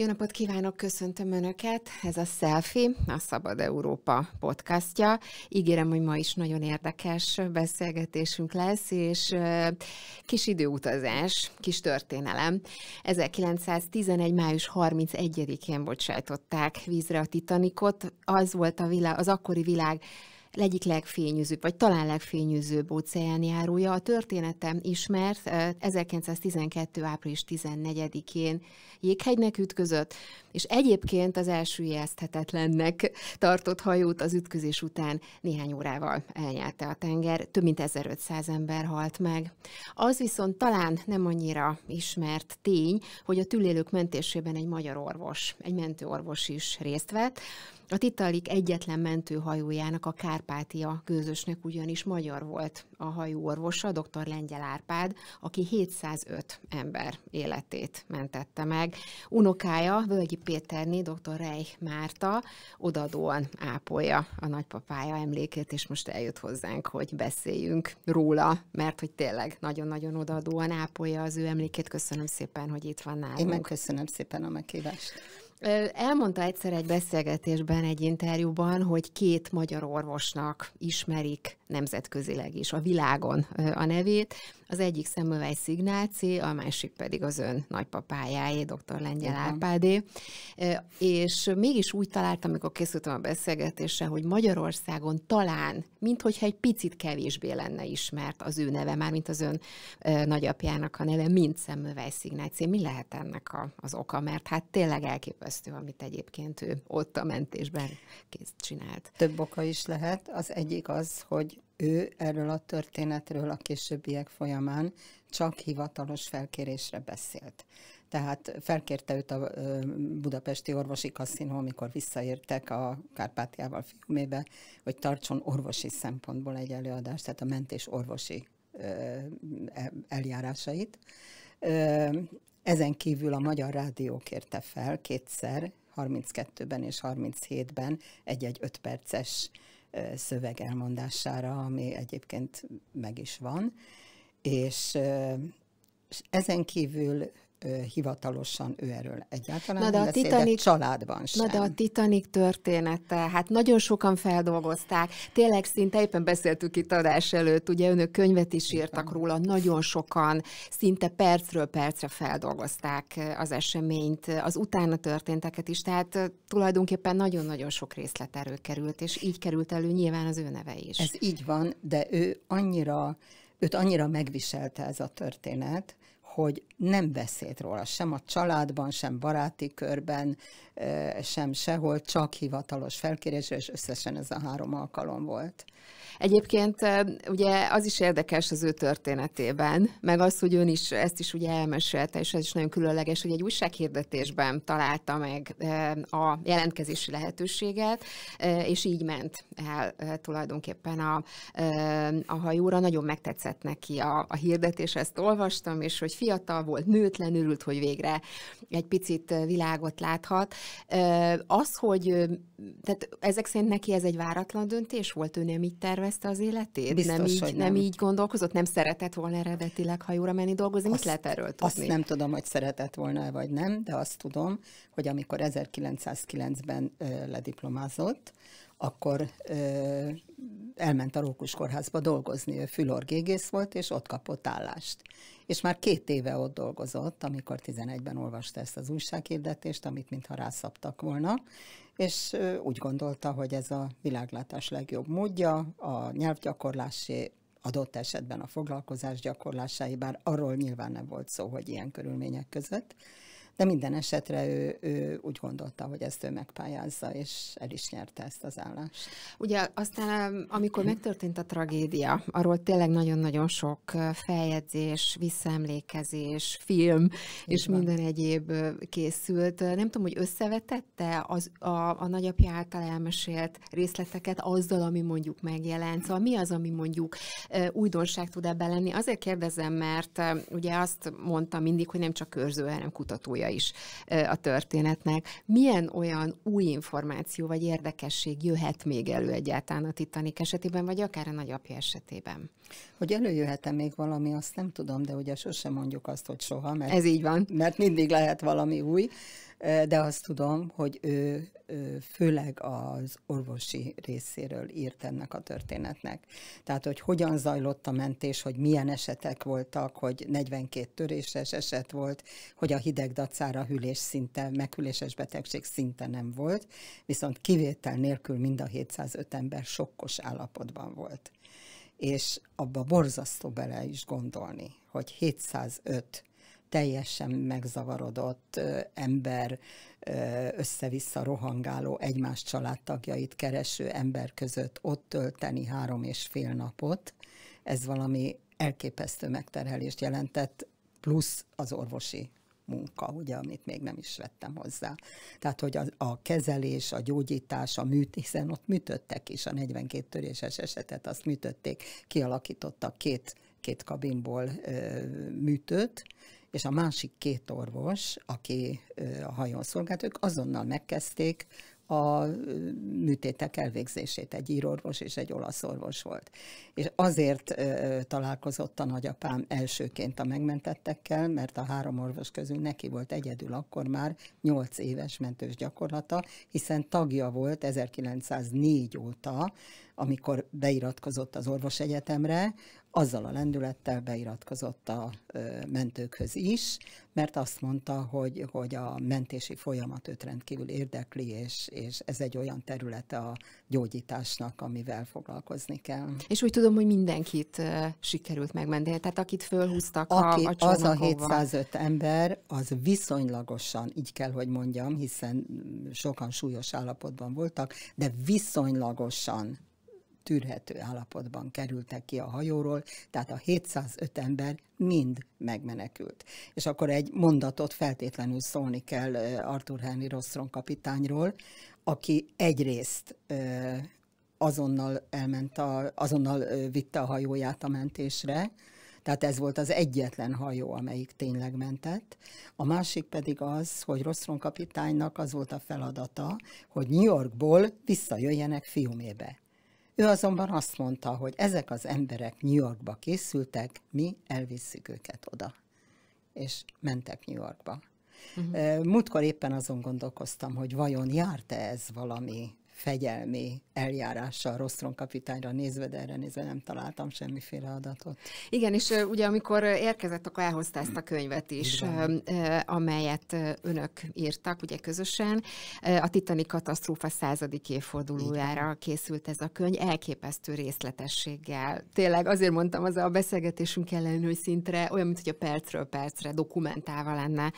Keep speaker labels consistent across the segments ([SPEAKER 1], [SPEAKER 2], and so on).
[SPEAKER 1] Jó napot kívánok, köszöntöm Önöket! Ez a Selfie, a Szabad Európa podcastja. Ígérem, hogy ma is nagyon érdekes beszélgetésünk lesz, és kis időutazás, kis történelem. 1911. május 31-én bocsájtották vízre a Titanicot. Az volt a világ, az akkori világ egyik legfényűzőbb, vagy talán legfényűzőbb óceánjárója. A történetem ismert 1912. április 14-én jéghegynek ütközött, és egyébként az elsüllyeszthetetlennek tartott hajót az ütközés után néhány órával elnyerte a tenger, több mint 1500 ember halt meg. Az viszont talán nem annyira ismert tény, hogy a tülélők mentésében egy magyar orvos, egy mentőorvos is részt vett, a Titalik egyetlen mentőhajójának, a Kárpátia gőzösnek ugyanis magyar volt a hajó orvosa, dr. Lengyel Árpád, aki 705 ember életét mentette meg. Unokája, Völgyi Péterné, dr. Rej Márta odadóan ápolja a nagypapája emlékét, és most eljött hozzánk, hogy beszéljünk róla, mert hogy tényleg nagyon-nagyon odadóan ápolja az ő emlékét. Köszönöm szépen, hogy itt van nálunk. Én meg köszönöm szépen a meghívást. Elmondta egyszer egy beszélgetésben, egy interjúban, hogy két magyar orvosnak ismerik nemzetközileg is, a világon a nevét. Az egyik Szemmelweis Szignáci, a másik pedig az ön nagypapájáé, dr. Lengyel uh-huh. Árpádé. És mégis úgy találtam, amikor készültem a beszélgetésre, hogy Magyarországon talán, minthogyha egy picit kevésbé lenne ismert az ő neve, már mint az ön nagyapjának a neve, mint Szemmelweis Szignáci. Mi lehet ennek a, az oka? Mert hát tényleg elképesztő,
[SPEAKER 2] amit egyébként ő ott a mentésben kész csinált. Több oka is lehet. Az egyik az, hogy ő erről a történetről a későbbiek folyamán csak hivatalos felkérésre beszélt. Tehát felkérte őt a budapesti orvosi kaszinó, amikor visszaértek a Kárpátiával filmébe, hogy tartson orvosi szempontból egy előadást, tehát a mentés orvosi e, eljárásait. Ezen kívül a Magyar Rádió kérte fel kétszer, 32-ben és 37-ben egy-egy ötperces perces szöveg elmondására, ami egyébként meg is van. És, és ezen kívül hivatalosan ő erről egyáltalán Na de a Titanic, családban sem. Na de a
[SPEAKER 1] Titanic története, hát nagyon sokan feldolgozták, tényleg szinte éppen beszéltük itt adás előtt, ugye önök könyvet is írtak róla, nagyon sokan szinte percről percre feldolgozták az eseményt, az utána történteket is, tehát tulajdonképpen nagyon-nagyon sok részlet került, és így került elő nyilván az ő neve
[SPEAKER 2] is. Ez így van, de ő annyira, őt annyira megviselte ez a történet, hogy nem beszélt róla, sem a családban, sem baráti körben, sem sehol, csak hivatalos felkérésre, és összesen ez a három alkalom volt.
[SPEAKER 1] Egyébként ugye az is érdekes az ő történetében, meg az, hogy ön is ezt is ugye elmesélte, és ez is nagyon különleges, hogy egy újsághirdetésben találta meg a jelentkezési lehetőséget, és így ment el tulajdonképpen a, a hajóra. Nagyon megtetszett neki a, a hirdetés, ezt olvastam, és hogy fiatal volt, nőtlen, örült, hogy végre egy picit világot láthat. Az, hogy tehát ezek szerint neki ez egy váratlan döntés volt, ő nem így tervezett, tervezte az életét? Biztos, nem, így, nem. nem így gondolkozott? Nem szeretett volna eredetileg hajóra menni dolgozni? Azt, Mit lehet erről tudni? Azt nem
[SPEAKER 2] tudom, hogy szeretett volna vagy nem, de azt tudom, hogy amikor 1909-ben lediplomázott, akkor elment a Rókus Kórházba dolgozni, ő fülorgégész volt, és ott kapott állást. És már két éve ott dolgozott, amikor 11-ben olvasta ezt az újságkérdetést, amit mintha rászabtak volna, és úgy gondolta, hogy ez a világlátás legjobb módja, a nyelvgyakorlási adott esetben a foglalkozás gyakorlásai, bár arról nyilván nem volt szó, hogy ilyen körülmények között de minden esetre ő, ő úgy gondolta, hogy ezt ő megpályázza, és el is nyerte ezt az állást.
[SPEAKER 1] Ugye aztán, amikor megtörtént a tragédia, arról tényleg nagyon-nagyon sok feljegyzés, visszaemlékezés, film Így és van. minden egyéb készült. Nem tudom, hogy összevetette az, a, a nagyapja által elmesélt részleteket azzal, ami mondjuk megjelent. Szóval mi az, ami mondjuk újdonság tud ebben lenni? Azért kérdezem, mert ugye azt mondta mindig, hogy nem csak őrző, hanem kutatója is a történetnek. Milyen olyan új információ vagy érdekesség jöhet még elő egyáltalán a Titanic esetében,
[SPEAKER 2] vagy akár a nagyapja esetében? Hogy előjöhet-e még valami, azt nem tudom, de ugye sosem mondjuk azt, hogy soha, mert, Ez így van. mert mindig lehet valami új de azt tudom, hogy ő főleg az orvosi részéről írt ennek a történetnek. Tehát, hogy hogyan zajlott a mentés, hogy milyen esetek voltak, hogy 42 töréses eset volt, hogy a hideg dacára hűlés szinte, meghüléses betegség szinte nem volt, viszont kivétel nélkül mind a 705 ember sokkos állapotban volt. És abba borzasztó bele is gondolni, hogy 705 teljesen megzavarodott ember, össze-vissza rohangáló, egymás családtagjait kereső ember között ott tölteni három és fél napot, ez valami elképesztő megterhelést jelentett, plusz az orvosi munka, ugye, amit még nem is vettem hozzá. Tehát, hogy a, a kezelés, a gyógyítás, a műt, hiszen ott műtöttek is, a 42 töréses esetet azt műtötték, kialakítottak két, két kabinból ö, műtőt, és a másik két orvos, aki a hajón szolgált, ők azonnal megkezdték a műtétek elvégzését. Egy írorvos és egy olasz orvos volt. És azért találkozott a nagyapám elsőként a megmentettekkel, mert a három orvos közül neki volt egyedül akkor már nyolc éves mentős gyakorlata, hiszen tagja volt 1904 óta, amikor beiratkozott az orvosegyetemre, azzal a lendülettel beiratkozott a mentőkhöz is, mert azt mondta, hogy, hogy a mentési folyamat őt rendkívül érdekli, és, és ez egy olyan terület a gyógyításnak, amivel foglalkozni kell. És úgy tudom, hogy mindenkit sikerült megmenteni, tehát akit fölhúztak Aki, a, a Az a 705 ember, az viszonylagosan, így kell, hogy mondjam, hiszen sokan súlyos állapotban voltak, de viszonylagosan tűrhető állapotban kerültek ki a hajóról, tehát a 705 ember mind megmenekült. És akkor egy mondatot feltétlenül szólni kell Arthur Henry Rosszron kapitányról, aki egyrészt azonnal elment, a, azonnal vitte a hajóját a mentésre, tehát ez volt az egyetlen hajó, amelyik tényleg mentett. A másik pedig az, hogy Rosszron kapitánynak az volt a feladata, hogy New Yorkból visszajöjjenek fiumébe. Ő azonban azt mondta, hogy ezek az emberek New Yorkba készültek, mi elvisszük őket oda. És mentek New Yorkba. Uh-huh. Múltkor éppen azon gondolkoztam, hogy vajon járt-e ez valami fegyelmi eljárással Rosszron kapitányra nézve, de erre nézve nem találtam semmiféle adatot. Igen, és ugye amikor érkezett, akkor elhozta
[SPEAKER 1] ezt a könyvet is, Igen. amelyet önök írtak, ugye közösen. A Titani katasztrófa századik évfordulójára Igen. készült ez a könyv, elképesztő részletességgel. Tényleg azért mondtam az a beszélgetésünk ellen, szintre olyan, mint hogy a percről percre dokumentálva lenne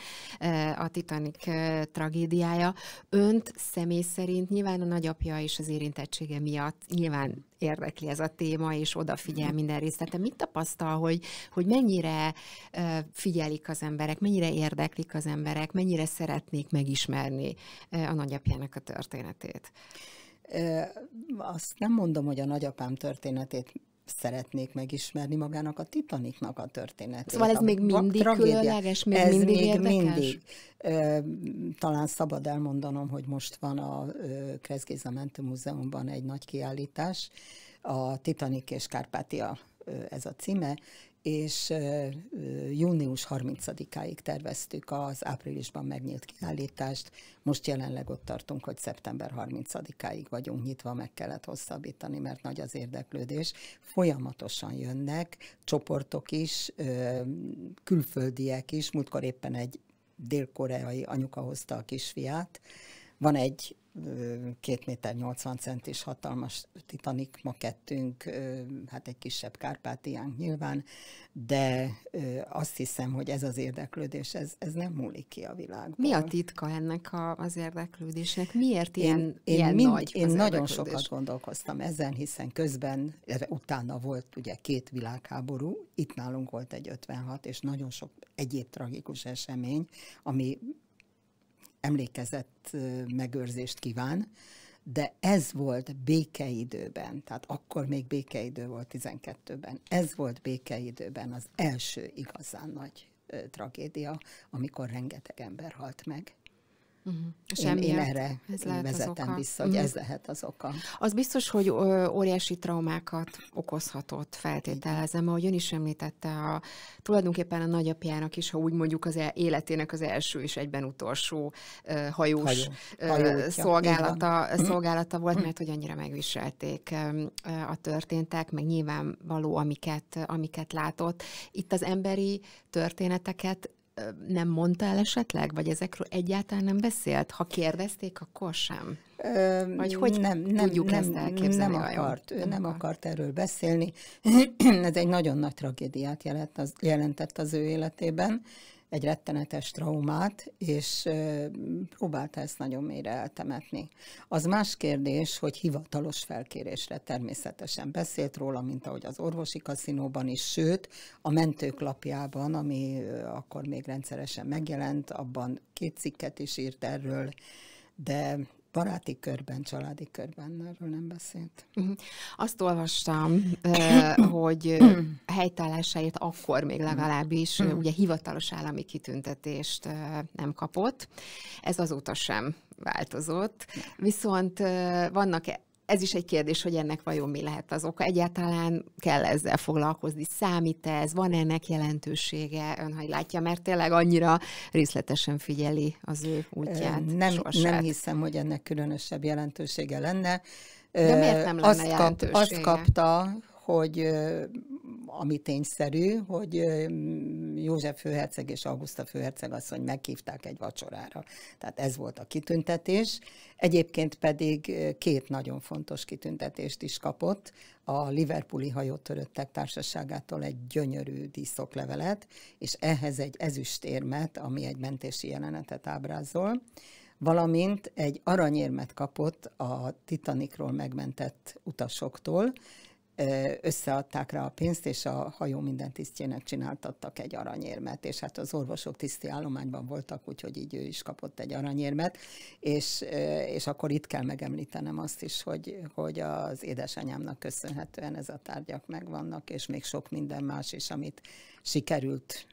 [SPEAKER 1] a Titanic tragédiája. Önt személy szerint nyilván a nagyapja és az érintett érettsége miatt nyilván érdekli ez a téma, és odafigyel mhm. minden részlete. Mit tapasztal, hogy, hogy mennyire figyelik az emberek, mennyire érdeklik az emberek, mennyire szeretnék megismerni a
[SPEAKER 2] nagyapjának a történetét? Azt nem mondom, hogy a nagyapám történetét szeretnék megismerni magának a Titanicnak a történetét. Szóval ez a még mindig tragédia. különleges, még ez mindig még érdekes? mindig. talán szabad elmondanom, hogy most van a Kreszgéza Mentő Múzeumban egy nagy kiállítás, a Titanic és Kárpátia ez a címe, és június 30-áig terveztük az áprilisban megnyílt kiállítást. Most jelenleg ott tartunk, hogy szeptember 30-áig vagyunk nyitva, meg kellett hosszabbítani, mert nagy az érdeklődés. Folyamatosan jönnek csoportok is, külföldiek is. Múltkor éppen egy dél-koreai anyuka hozta a kisfiát. Van egy két méter 80 centis hatalmas titanik makettünk, hát egy kisebb kárpátiánk nyilván, de azt hiszem, hogy ez az érdeklődés, ez, ez nem múlik ki a világban. Mi a titka ennek a, az érdeklődésnek? Miért ilyen, én, ilyen mind, nagy Én nagyon sokat gondolkoztam ezen, hiszen közben, utána volt ugye két világháború, itt nálunk volt egy 56, és nagyon sok egyéb tragikus esemény, ami emlékezett megőrzést kíván, de ez volt békeidőben, tehát akkor még békeidő volt 12-ben, ez volt békeidőben az első igazán nagy tragédia, amikor rengeteg ember halt meg.
[SPEAKER 1] Uh-huh. Én, én erre ez lehet vezetem vissza, hogy uh-huh. ez lehet az oka. Az biztos, hogy óriási traumákat okozhatott, feltételezem, ahogy ön is említette, a, tulajdonképpen a nagyapjának is, ha úgy mondjuk az e- életének az első és egyben utolsó uh, hajós Hajó. szolgálata, szolgálata volt, mert hogy annyira megviselték a történtek, meg nyilvánvaló, amiket, amiket látott. Itt az emberi történeteket nem mondtál esetleg, vagy ezekről egyáltalán nem beszélt? Ha kérdezték,
[SPEAKER 2] akkor sem? Ö, vagy hogy nem, nem, tudjuk nem, ezt elképzelni? Nem akart, ő nem, akart. erről beszélni. Ez egy nagyon nagy tragédiát jelent, az, jelentett az ő életében, egy rettenetes traumát, és próbálta ezt nagyon mélyre eltemetni. Az más kérdés, hogy hivatalos felkérésre természetesen beszélt róla, mint ahogy az orvosi kaszinóban is, sőt, a mentők lapjában, ami akkor még rendszeresen megjelent, abban két cikket is írt erről, de baráti körben, családi körben, erről nem beszélt. Azt olvastam,
[SPEAKER 1] hogy helytállásáért akkor még legalábbis mm. ugye hivatalos állami kitüntetést nem kapott. Ez azóta sem változott. Viszont vannak ez is egy kérdés, hogy ennek vajon mi lehet az oka. Egyáltalán kell ezzel foglalkozni, számít ez, van ennek jelentősége, ön hogy látja, mert tényleg annyira részletesen figyeli az ő útját. Nem, nem hiszem,
[SPEAKER 2] hogy ennek különösebb jelentősége lenne. De miért nem lenne azt, kap, azt kapta, hogy ami tényszerű, hogy József főherceg és Augusta főherceg asszony meghívták egy vacsorára. Tehát ez volt a kitüntetés. Egyébként pedig két nagyon fontos kitüntetést is kapott. A Liverpooli hajótöröttek társaságától egy gyönyörű díszoklevelet, és ehhez egy ezüstérmet, ami egy mentési jelenetet ábrázol valamint egy aranyérmet kapott a Titanicról megmentett utasoktól, összeadták rá a pénzt, és a hajó minden tisztjének csináltattak egy aranyérmet, és hát az orvosok tiszti állományban voltak, úgyhogy így ő is kapott egy aranyérmet, és, és akkor itt kell megemlítenem azt is, hogy, hogy az édesanyámnak köszönhetően ez a tárgyak megvannak, és még sok minden más is, amit sikerült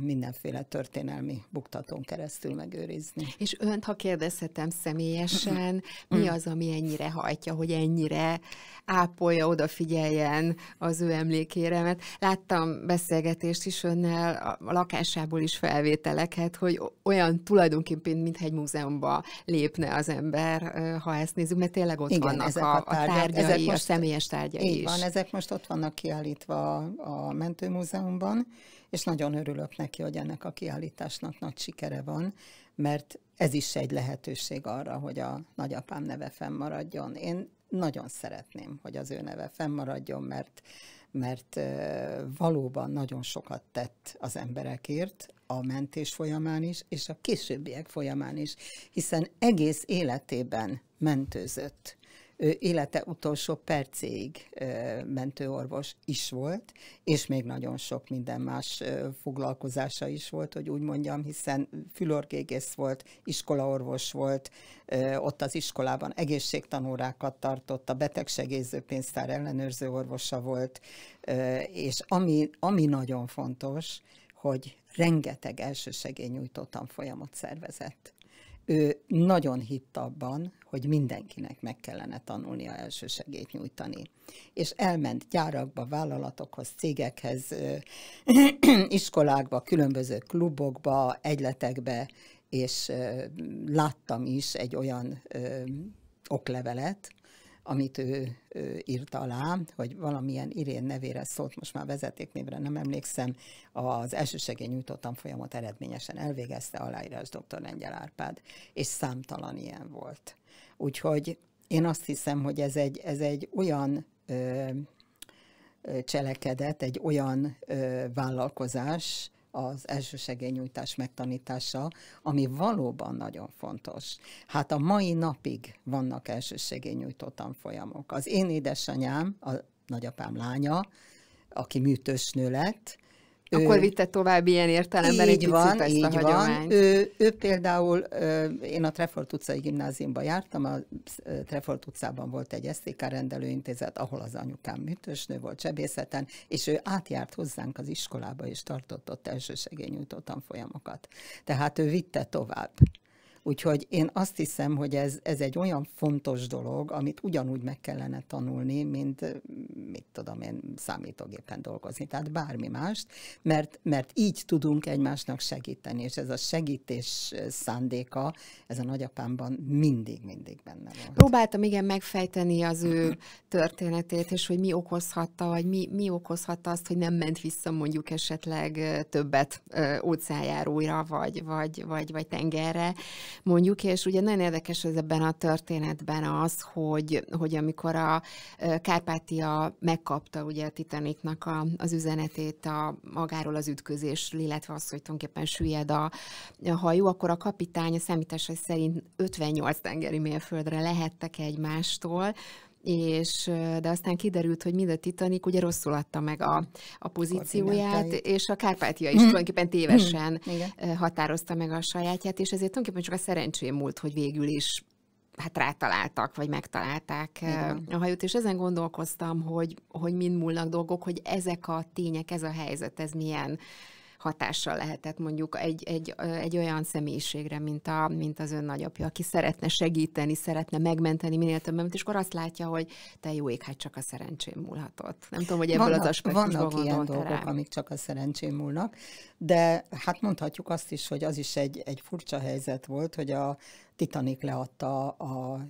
[SPEAKER 2] mindenféle történelmi buktatón keresztül megőrizni. És önt, ha kérdezhetem
[SPEAKER 1] személyesen, mi mm. az, ami ennyire hajtja, hogy ennyire ápolja, odafigyeljen az ő emlékére? Mert láttam beszélgetést is önnel, a lakásából is felvételeket, hogy olyan tulajdonképpen, mintha egy múzeumba lépne az ember, ha ezt nézzük, mert tényleg ott Igen, vannak ezek a, a tárgyai, ezek most, a személyes tárgyai így is. van,
[SPEAKER 2] ezek most ott vannak kiállítva a, a mentőmúzeumban, és nagyon örülök neki, hogy ennek a kiállításnak nagy sikere van, mert ez is egy lehetőség arra, hogy a nagyapám neve fennmaradjon. Én nagyon szeretném, hogy az ő neve fennmaradjon, mert, mert valóban nagyon sokat tett az emberekért, a mentés folyamán is, és a későbbiek folyamán is, hiszen egész életében mentőzött élete utolsó percéig mentőorvos is volt, és még nagyon sok minden más foglalkozása is volt, hogy úgy mondjam, hiszen fülorgégész volt, iskolaorvos volt, ott az iskolában egészségtanórákat tartott, a betegsegéző pénztár ellenőrző orvosa volt, és ami, ami nagyon fontos, hogy rengeteg elsősegélynyújtó tanfolyamot szervezett ő nagyon hitt abban, hogy mindenkinek meg kellene tanulnia első segélyt nyújtani. És elment gyárakba, vállalatokhoz, cégekhez, iskolákba, különböző klubokba, egyletekbe, és láttam is egy olyan oklevelet, amit ő, ő írt alá, hogy valamilyen Irén nevére szólt, most már vezetéknévre nem emlékszem, az elsősegény nyújtottam folyamat eredményesen elvégezte aláírás dr. Lengyel Árpád, és számtalan ilyen volt. Úgyhogy én azt hiszem, hogy ez egy, ez egy olyan ö, cselekedet, egy olyan ö, vállalkozás, az segélynyújtás megtanítása, ami valóban nagyon fontos. Hát a mai napig vannak segélynyújtó tanfolyamok. Az én édesanyám, a nagyapám lánya, aki műtősnő lett, akkor vitte tovább ilyen értelemben így egy van, ezt így a Van. Ő, ő például, én a Trefort utcai gimnáziumban jártam, a Trefort utcában volt egy SZTK rendelőintézet, ahol az anyukám műtősnő volt sebészeten, és ő átjárt hozzánk az iskolába, és tartott ott elsősegényújtó tanfolyamokat. Tehát ő vitte tovább. Úgyhogy én azt hiszem, hogy ez, ez egy olyan fontos dolog, amit ugyanúgy meg kellene tanulni, mint mit tudom én, számítógépen dolgozni, tehát bármi mást, mert, mert így tudunk egymásnak segíteni, és ez a segítés szándéka, ez a nagyapámban mindig-mindig benne
[SPEAKER 1] volt. Próbáltam igen megfejteni az ő történetét, és hogy mi okozhatta, vagy mi, mi okozhatta azt, hogy nem ment vissza mondjuk esetleg többet óceánjáróra, vagy, vagy, vagy, vagy tengerre, mondjuk, és ugye nagyon érdekes ez ebben a történetben az, hogy, hogy amikor a Kárpátia megkapta ugye a Titanicnak a, az üzenetét a, magáról az ütközésről, illetve az, hogy tulajdonképpen süllyed a, a hajó, akkor a kapitány a szerint 58 tengeri mérföldre lehettek egymástól, és de aztán kiderült, hogy mind a Titanic ugye rosszul adta meg a, a pozícióját, és a Kárpátia is mhm. tulajdonképpen tévesen mhm. határozta meg a sajátját, és ezért tulajdonképpen csak a szerencsém múlt, hogy végül is hát rátaláltak, vagy megtalálták Igen. a hajót, és ezen gondolkoztam, hogy, hogy mind múlnak dolgok, hogy ezek a tények, ez a helyzet, ez milyen hatással lehetett mondjuk egy, egy, egy olyan személyiségre, mint, a, mint az ön nagyapja, aki szeretne segíteni, szeretne megmenteni minél több embert, és akkor azt látja, hogy te jó ég, hát csak a szerencsém
[SPEAKER 2] múlhatott. Nem tudom, hogy ebből vannak, az aspektusból Vannak ilyen dolgok, rá. amik csak a szerencsém múlnak, de hát mondhatjuk azt is, hogy az is egy, egy furcsa helyzet volt, hogy a Titanic leadta a,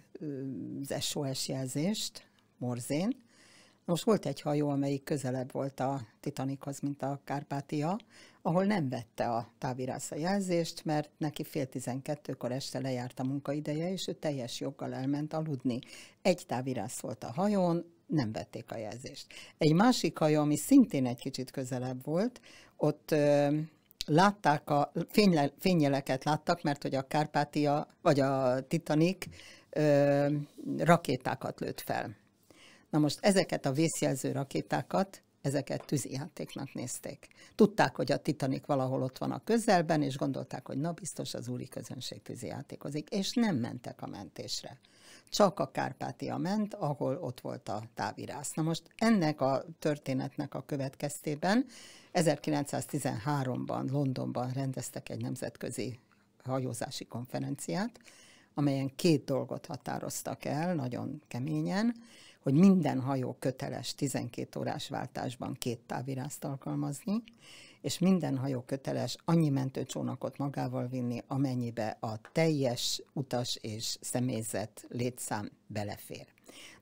[SPEAKER 2] az SOS jelzést Morzén, most volt egy hajó, amelyik közelebb volt a Titanichoz, mint a Kárpátia, ahol nem vette a távirász a jelzést, mert neki fél tizenkettőkor este lejárt a munkaideje, és ő teljes joggal elment aludni. Egy távirász volt a hajón, nem vették a jelzést. Egy másik hajó, ami szintén egy kicsit közelebb volt, ott ö, látták a fényle, fényjeleket láttak, mert hogy a Kárpátia vagy a Titanic ö, rakétákat lőtt fel. Na most ezeket a vészjelző rakétákat ezeket tűzijátéknak nézték. Tudták, hogy a Titanic valahol ott van a közelben, és gondolták, hogy na biztos az úri közönség tűzijátékozik, és nem mentek a mentésre. Csak a Kárpátia ment, ahol ott volt a távirász. Na most ennek a történetnek a következtében 1913-ban Londonban rendeztek egy nemzetközi hajózási konferenciát, amelyen két dolgot határoztak el nagyon keményen, hogy minden hajó köteles 12 órás váltásban két távirázt alkalmazni, és minden hajó köteles annyi mentőcsónakot magával vinni, amennyibe a teljes utas és személyzet létszám belefér.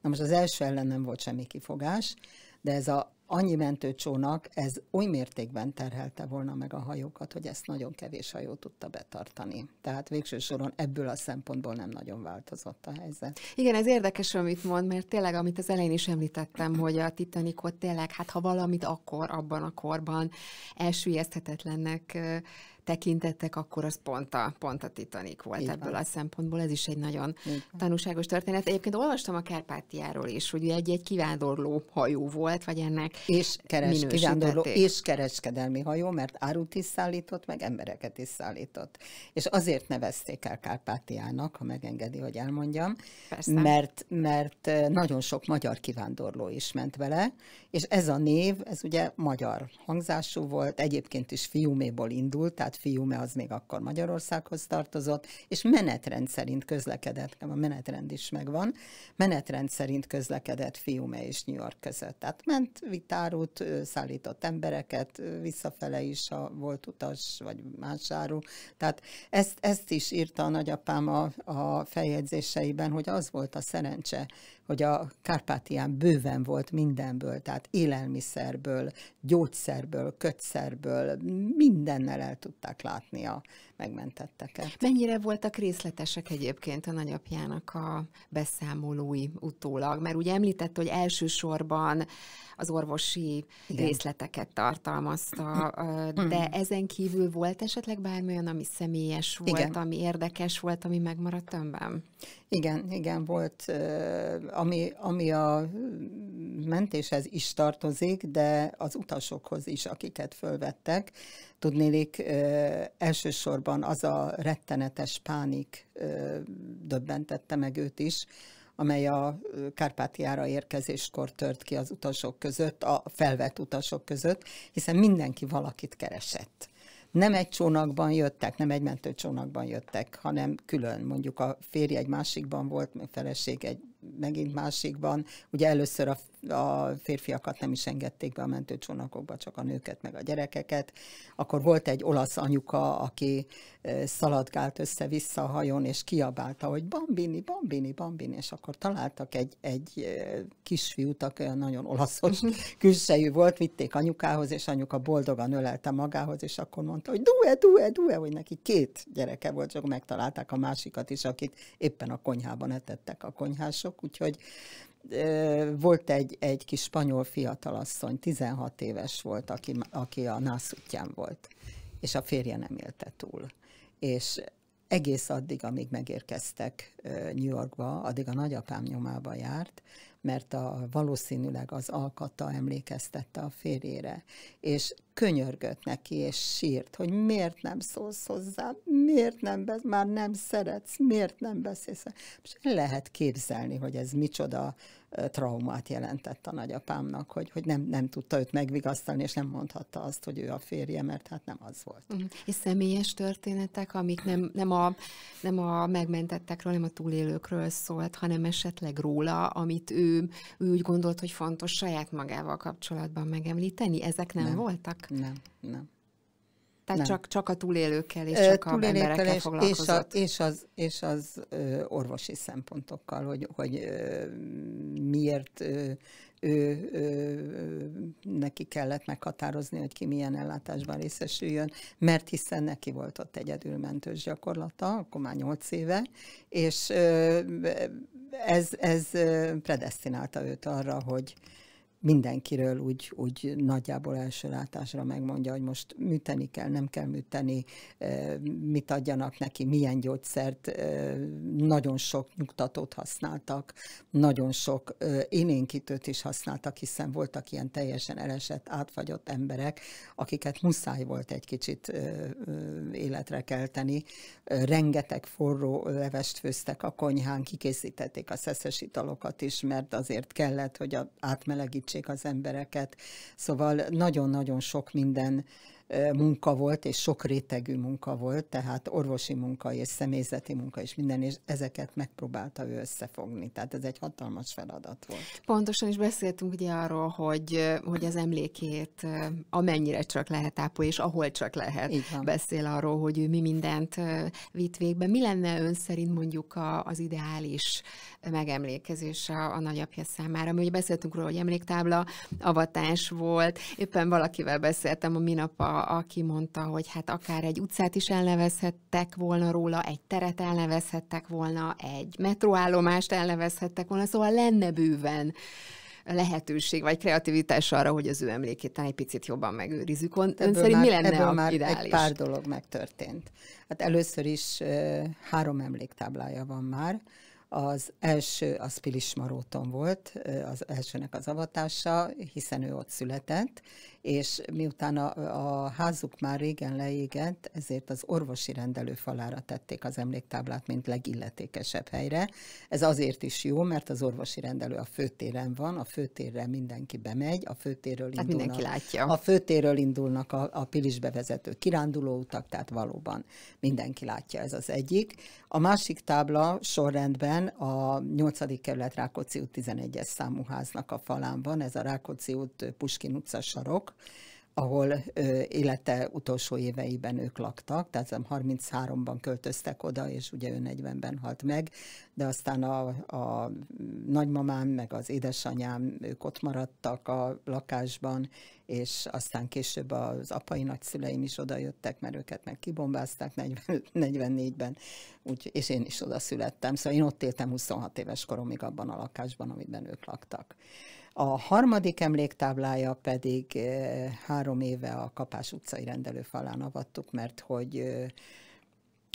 [SPEAKER 2] Na most az első ellen nem volt semmi kifogás, de ez a annyi mentőcsónak ez oly mértékben terhelte volna meg a hajókat, hogy ezt nagyon kevés hajó tudta betartani. Tehát végső soron ebből a szempontból nem nagyon változott a helyzet.
[SPEAKER 1] Igen, ez érdekes, amit mond, mert tényleg, amit az elején is említettem, hogy a Titanicot tényleg, hát ha valamit akkor, abban a korban elsüllyeszthetetlennek tekintettek, akkor az pont a, pont a titanik volt Így ebből van. a szempontból. Ez is egy nagyon tanúságos történet. Egyébként olvastam a Kárpátiáról is, hogy egy, egy kivándorló hajó
[SPEAKER 2] volt, vagy ennek és keres, kivándorló és kereskedelmi hajó, mert árut is szállított, meg embereket is szállított. És azért nevezték el Kárpátiának, ha megengedi, hogy elmondjam, Persze. mert mert eh, nagyon sok magyar kivándorló is ment vele, és ez a név, ez ugye magyar hangzású volt, egyébként is fiuméból indult, tehát volt fiú, mert az még akkor Magyarországhoz tartozott, és menetrend szerint közlekedett, a menetrend is megvan, menetrend szerint közlekedett mert és New York között. Tehát ment, vitárút, szállított embereket, visszafele is, ha volt utas, vagy más áru. Tehát ezt, ezt is írta a nagyapám a, a feljegyzéseiben, hogy az volt a szerencse hogy a Kárpátián bőven volt mindenből, tehát élelmiszerből, gyógyszerből, kötszerből, mindennel el tudták látni a megmentetteket. Mennyire voltak részletesek egyébként a
[SPEAKER 1] nagyapjának a beszámolói utólag? Mert ugye említett, hogy elsősorban az orvosi Igen. részleteket tartalmazta, de mm. ezen kívül volt esetleg bármi ami személyes volt, igen. ami érdekes volt, ami megmaradt önben?
[SPEAKER 2] Igen, igen, volt, ami, ami a mentéshez is tartozik, de az utasokhoz is, akiket fölvettek. Tudnélik, elsősorban az a rettenetes pánik döbbentette meg őt is, amely a Kárpátiára érkezéskor tört ki az utasok között, a felvett utasok között, hiszen mindenki valakit keresett. Nem egy csónakban jöttek, nem egy mentőcsónakban jöttek, hanem külön, mondjuk a férje egy másikban volt, a feleség egy megint másikban. Ugye először a, a férfiakat nem is engedték be a mentőcsónakokba, csak a nőket, meg a gyerekeket. Akkor volt egy olasz anyuka, aki szaladgált össze-vissza a hajón, és kiabálta, hogy bambini, bambini, bambini, és akkor találtak egy, egy kisfiút, aki olyan nagyon olaszos külsejű volt, vitték anyukához, és anyuka boldogan ölelte magához, és akkor mondta, hogy due, due, due, hogy neki két gyereke volt, csak megtalálták a másikat is, akit éppen a konyhában etettek a konyhások srácok, úgyhogy volt egy, egy kis spanyol fiatalasszony, 16 éves volt, aki, aki a nászútján volt, és a férje nem élte túl. És egész addig, amíg megérkeztek New Yorkba, addig a nagyapám nyomába járt, mert a, valószínűleg az alkata emlékeztette a férjére. És könyörgött neki, és sírt, hogy miért nem szólsz hozzá, miért nem besz, már nem szeretsz, miért nem beszélsz. És lehet képzelni, hogy ez micsoda traumát jelentett a nagyapámnak, hogy, hogy nem, nem tudta őt megvigasztalni, és nem mondhatta azt, hogy ő a férje, mert hát nem az volt.
[SPEAKER 1] Uh-huh. És személyes történetek, amik nem, nem, a, nem a megmentettekről, nem a túlélőkről szólt, hanem esetleg róla, amit ő, ő úgy gondolt, hogy fontos saját magával kapcsolatban megemlíteni, ezek nem, nem. voltak? vannak.
[SPEAKER 2] Nem, nem. Tehát nem. Csak, csak a túlélőkkel
[SPEAKER 1] és csak a emberekkel és, És, a,
[SPEAKER 2] és az, és az ö, orvosi szempontokkal, hogy, hogy ö, miért ö, ő, ö, neki kellett meghatározni, hogy ki milyen ellátásban részesüljön, mert hiszen neki volt ott mentős gyakorlata, akkor már nyolc éve, és ö, ez, ez predestinálta őt arra, hogy, mindenkiről úgy, úgy nagyjából első látásra megmondja, hogy most műteni kell, nem kell műteni, mit adjanak neki, milyen gyógyszert. Nagyon sok nyugtatót használtak, nagyon sok élénkítőt is használtak, hiszen voltak ilyen teljesen elesett, átfagyott emberek, akiket muszáj volt egy kicsit életre kelteni. Rengeteg forró levest főztek a konyhán, kikészítették a szeszes italokat is, mert azért kellett, hogy átmelegítsék segítsék az embereket. Szóval nagyon-nagyon sok minden munka volt, és sok rétegű munka volt, tehát orvosi munka és személyzeti munka és minden, és ezeket megpróbálta ő összefogni. Tehát ez egy hatalmas feladat volt.
[SPEAKER 1] Pontosan is beszéltünk ugye arról, hogy, hogy az emlékét amennyire csak lehet ápolja, és ahol csak lehet. Beszél arról, hogy ő mi mindent vitt végbe. Mi lenne ön szerint mondjuk a, az ideális megemlékezés a, a nagyapja számára? Mi ugye beszéltünk róla, hogy emléktábla, avatás volt. Éppen valakivel beszéltem a minap a aki mondta, hogy hát akár egy utcát is elnevezhettek volna róla, egy teret elnevezhettek volna, egy metróállomást elnevezhettek volna, szóval lenne bőven lehetőség vagy kreativitás arra, hogy az ő emlékét egy picit jobban megőrizzük. Ön ebből szerint már, mi lenne ebből a már ideális? egy pár
[SPEAKER 2] dolog megtörtént. Hát először is három emléktáblája van már. Az első az Pilis Maróton volt, az elsőnek az avatása, hiszen ő ott született, és miután a, a házuk már régen leégett, ezért az orvosi rendelő falára tették az emléktáblát, mint legilletékesebb helyre. Ez azért is jó, mert az orvosi rendelő a főtéren van, a főtérre mindenki bemegy, a főtérről tehát indulnak. mindenki látja. A főtérről indulnak a, a Pilisbe vezető kirándulóutak, tehát valóban mindenki látja, ez az egyik. A másik tábla sorrendben a 8. kerület Rákóczi út 11-es számú háznak a falán van, ez a Rákóczi út Puskin utca sarok, ahol ö, élete utolsó éveiben ők laktak, tehát 33-ban költöztek oda, és ugye ő 40-ben halt meg, de aztán a, a nagymamám, meg az édesanyám, ők ott maradtak a lakásban, és aztán később az apai nagyszüleim is odajöttek, mert őket meg kibombázták 44-ben, úgy, és én is oda születtem, szóval én ott éltem 26 éves koromig abban a lakásban, amiben ők laktak. A harmadik emléktáblája pedig eh, három éve a Kapás utcai rendelőfalán avattuk, mert hogy eh,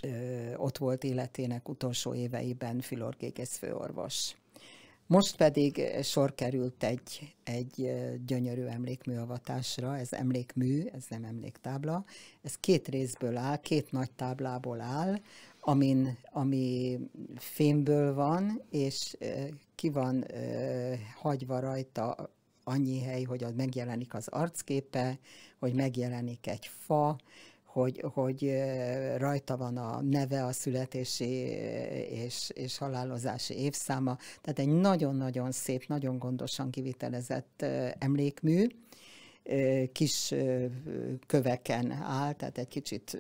[SPEAKER 2] eh, ott volt életének utolsó éveiben Filor Gégész főorvos. Most pedig eh, sor került egy, egy eh, gyönyörű emlékműavatásra, ez emlékmű, ez nem emléktábla, ez két részből áll, két nagy táblából áll, amin, ami fémből van, és eh, ki van hagyva rajta annyi hely, hogy az megjelenik az arcképe, hogy megjelenik egy fa, hogy, hogy rajta van a neve, a születési és, és halálozási évszáma. Tehát egy nagyon-nagyon szép, nagyon gondosan kivitelezett emlékmű kis köveken áll, tehát egy kicsit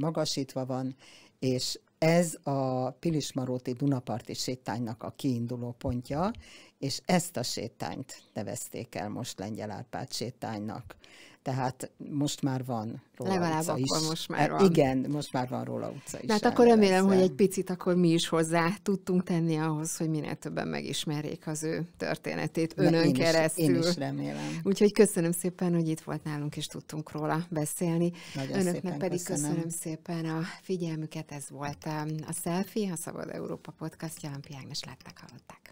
[SPEAKER 2] magasítva van, és ez a Pilismaróti Dunaparti sétánynak a kiinduló pontja, és ezt a sétányt nevezték el most Lengyel Árpád sétánynak tehát most már van róla Legalább utca akkor is. most már e, van. Igen, most már van róla utca is. Hát akkor remélem, leszem. hogy egy
[SPEAKER 1] picit akkor mi is hozzá tudtunk tenni ahhoz, hogy minél többen megismerjék az ő történetét De önön én keresztül. Is, én is remélem. Úgyhogy köszönöm szépen, hogy itt volt nálunk, és tudtunk róla beszélni. Nagyon Önöknek pedig köszönöm. köszönöm szépen a figyelmüket. Ez volt um, a Selfie, a Szabad Európa podcastja.
[SPEAKER 2] Lampi Ágnes látták, hallották.